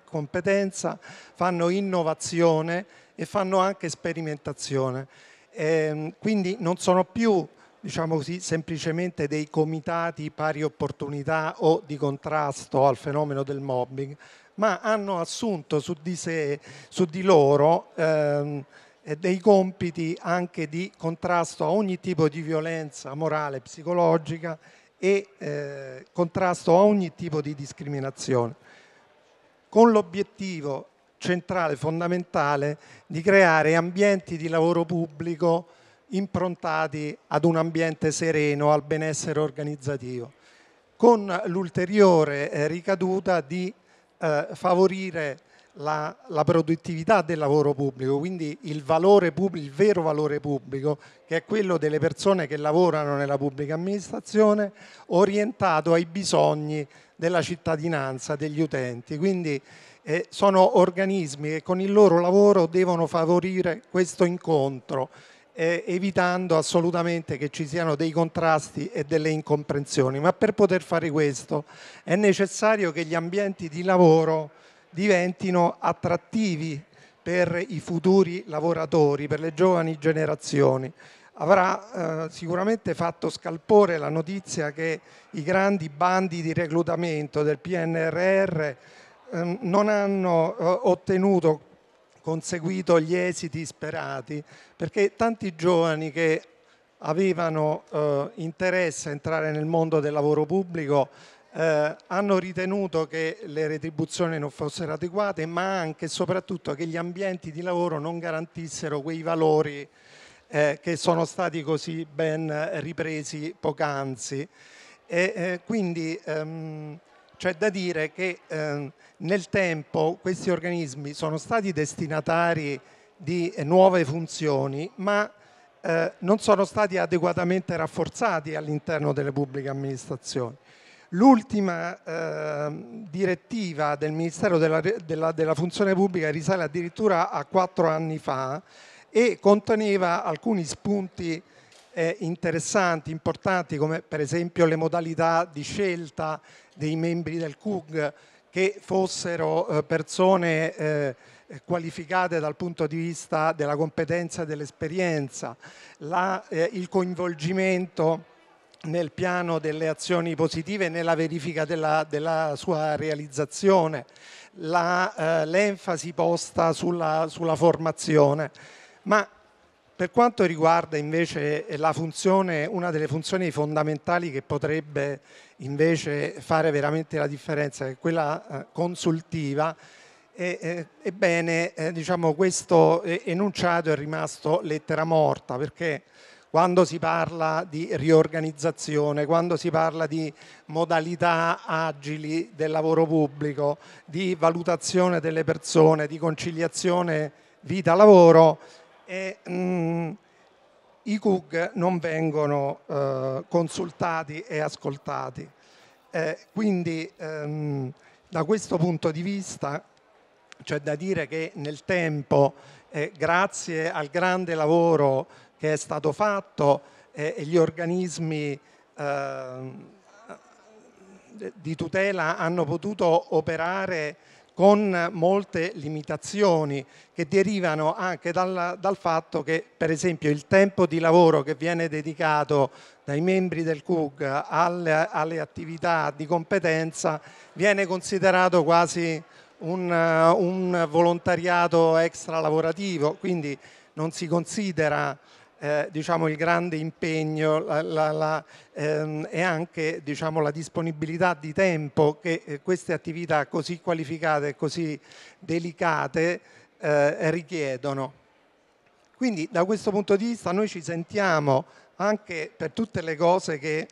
competenza, fanno innovazione e fanno anche sperimentazione. Eh, quindi non sono più diciamo così, semplicemente dei comitati pari opportunità o di contrasto al fenomeno del mobbing, ma hanno assunto su di, sé, su di loro ehm, eh, dei compiti anche di contrasto a ogni tipo di violenza morale, psicologica e eh, contrasto a ogni tipo di discriminazione, con l'obiettivo centrale, fondamentale, di creare ambienti di lavoro pubblico improntati ad un ambiente sereno, al benessere organizzativo, con l'ulteriore eh, ricaduta di eh, favorire la, la, produttività del lavoro pubblico, quindi il, pubblico, il vero valore pubblico, che è quello delle persone che lavorano nella pubblica amministrazione, orientato ai bisogni della cittadinanza, degli utenti. Quindi eh, sono organismi che con il loro lavoro devono favorire questo incontro, eh, evitando assolutamente che ci siano dei contrasti e delle incomprensioni. Ma per poter fare questo è necessario che gli ambienti di lavoro diventino attrattivi per i futuri lavoratori, per le giovani generazioni. Avrà eh, sicuramente fatto scalpore la notizia che i grandi bandi di reclutamento del PNRR eh, non hanno eh, ottenuto, conseguito gli esiti sperati, perché tanti giovani che avevano eh, interesse a entrare nel mondo del lavoro pubblico eh, hanno ritenuto che le retribuzioni non fossero adeguate, ma anche e soprattutto che gli ambienti di lavoro non garantissero quei valori eh, che sono stati così ben ripresi poc'anzi. E, eh, quindi ehm, c'è da dire che ehm, nel tempo questi organismi sono stati destinatari di nuove funzioni, ma eh, non sono stati adeguatamente rafforzati all'interno delle pubbliche amministrazioni. L'ultima eh, direttiva del Ministero della, della, della, Funzione Pubblica risale addirittura a quattro anni fa e conteneva alcuni spunti eh, interessanti, importanti, come per esempio le modalità di scelta dei membri del CUG che fossero eh, persone eh, qualificate dal punto di vista della competenza e dell'esperienza, la, eh, il coinvolgimento nel piano delle azioni positive e nella verifica della, della sua realizzazione, eh, l'enfasi eh, posta sulla, sulla formazione. Ma per quanto riguarda invece eh, la funzione, una delle funzioni fondamentali che potrebbe invece fare veramente la differenza, che è quella eh, consultiva, ebbene diciamo, questo enunciato è rimasto lettera morta perché quando si parla di riorganizzazione, quando si parla di modalità agili del lavoro pubblico, di valutazione delle persone, di conciliazione vita-lavoro, e, mh, mm, i CUG non vengono eh, consultati e ascoltati. Eh, quindi ehm, da questo punto di vista c'è da dire che nel tempo, eh, grazie al grande lavoro che è stato fatto eh, e, gli organismi eh, di tutela hanno potuto operare con molte limitazioni che derivano anche dal, dal, fatto che per esempio il tempo di lavoro che viene dedicato dai membri del CUG alle, alle attività di competenza viene considerato quasi un, un volontariato extra lavorativo, quindi non si considera eh, diciamo, il grande impegno la, la, la, ehm, e anche diciamo, la disponibilità di tempo che eh, queste attività così qualificate e così delicate eh, richiedono. Quindi da questo punto di vista noi ci sentiamo anche per tutte le cose che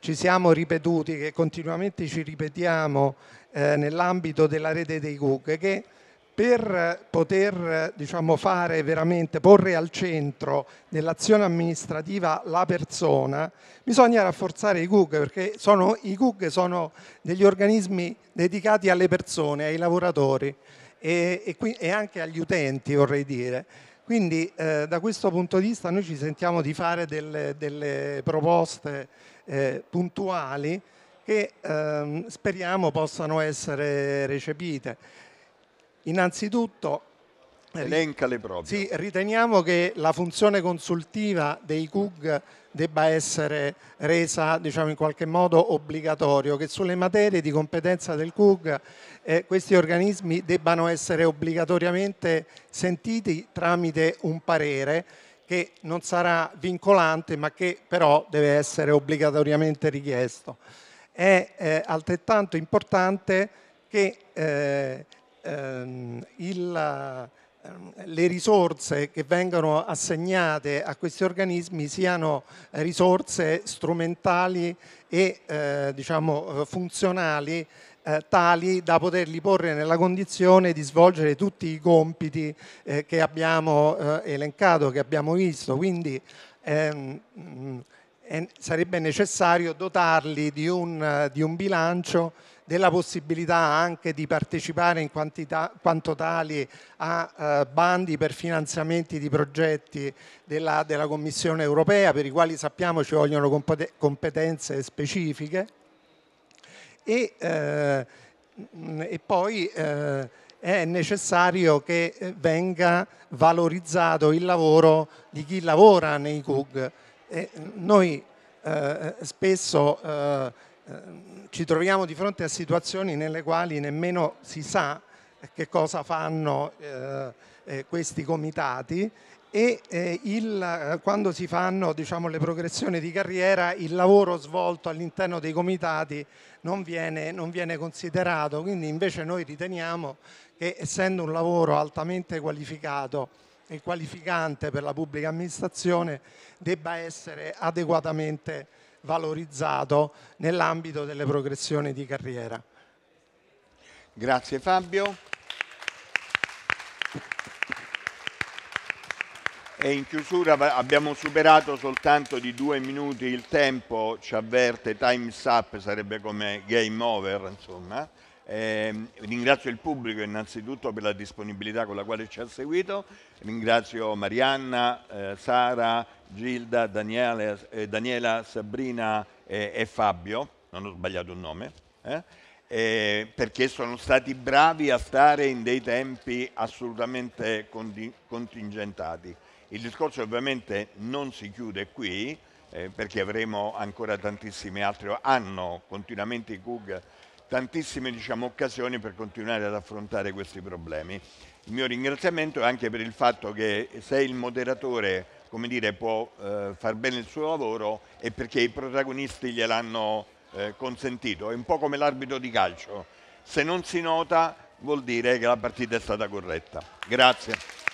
ci siamo ripetuti, che continuamente ci ripetiamo eh, nell'ambito della rete dei cook, che per poter diciamo, fare veramente, porre al centro dell'azione amministrativa la persona, bisogna rafforzare i GUG, perché sono, i GUG sono degli organismi dedicati alle persone, ai lavoratori e, e, qui, e anche agli utenti vorrei dire. Quindi eh, da questo punto di vista noi ci sentiamo di fare delle, delle proposte eh, puntuali che ehm, speriamo possano essere recepite. Innanzitutto Elenca le proprie. Sì, riteniamo che la funzione consultiva dei CUG debba essere resa diciamo, in qualche modo obbligatorio, che sulle materie di competenza del CUG eh, questi organismi debbano essere obbligatoriamente sentiti tramite un parere che non sarà vincolante ma che però deve essere obbligatoriamente richiesto. È eh, altrettanto importante che eh, ehm, il, ehm, le risorse che vengono assegnate a questi organismi siano risorse strumentali e eh, diciamo, eh, funzionali eh, tali da poterli porre nella condizione di svolgere tutti i compiti eh, che abbiamo elencato, che abbiamo visto. Quindi ehm, mm, sarebbe necessario dotarli di un, di un bilancio della possibilità anche di partecipare in quantità, quanto tali a eh, bandi per finanziamenti di progetti della, della, Commissione europea per i quali sappiamo ci vogliono competenze specifiche e, eh, e poi eh, è necessario che eh, venga valorizzato il lavoro di chi lavora nei CUG. E noi eh, spesso eh, Ehm, ci troviamo di fronte a situazioni nelle quali nemmeno si sa che cosa fanno eh, eh, questi comitati e eh, il, quando si fanno diciamo, le progressioni di carriera il lavoro svolto all'interno dei comitati non viene, non viene, considerato, quindi invece noi riteniamo che essendo un lavoro altamente qualificato e qualificante per la pubblica amministrazione debba essere adeguatamente valorizzato nell'ambito delle progressioni di carriera. Grazie Fabio. E in chiusura abbiamo superato soltanto di due minuti il tempo, ci avverte Time's Up, sarebbe come game over insomma. Eh, ringrazio il pubblico innanzitutto per la disponibilità con la quale ci ha seguito, ringrazio Marianna, eh, Sara, Gilda, Daniele, eh, Daniela, Sabrina eh, e Fabio, non ho sbagliato il nome, eh? perché sono stati bravi a stare in dei tempi assolutamente conti- contingentati. Il discorso ovviamente non si chiude qui, eh, perché avremo ancora tantissime altre, hanno continuamente i CUG tantissime diciamo, occasioni per continuare ad affrontare questi problemi. Il mio ringraziamento è anche per il fatto che sei il moderatore come dire, può eh, far bene il suo lavoro e perché i protagonisti gliel'hanno eh, consentito. È un po' come l'arbitro di calcio. Se non si nota vuol dire che la partita è stata corretta. Grazie.